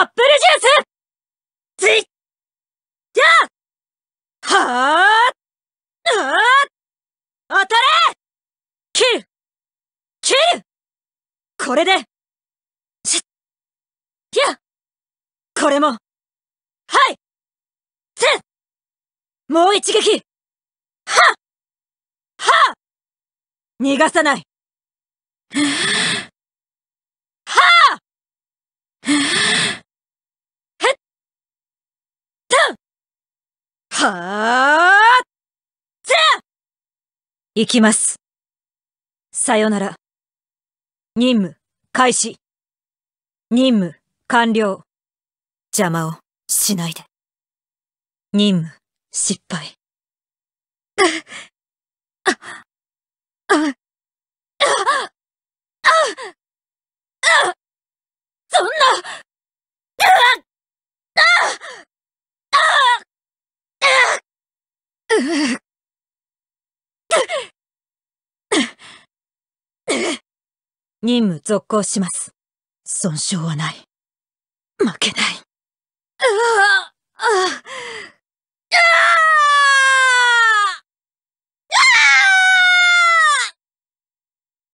アップルジュースついじゃあはあーあ当たれ切る切るこれでしっやこれもはいせもう一撃はは逃がさない。はーじゃ行きます。さよなら。任務、開始。任務、完了。邪魔を、しないで。任務、失敗。任務続行します。損傷はない。負けない。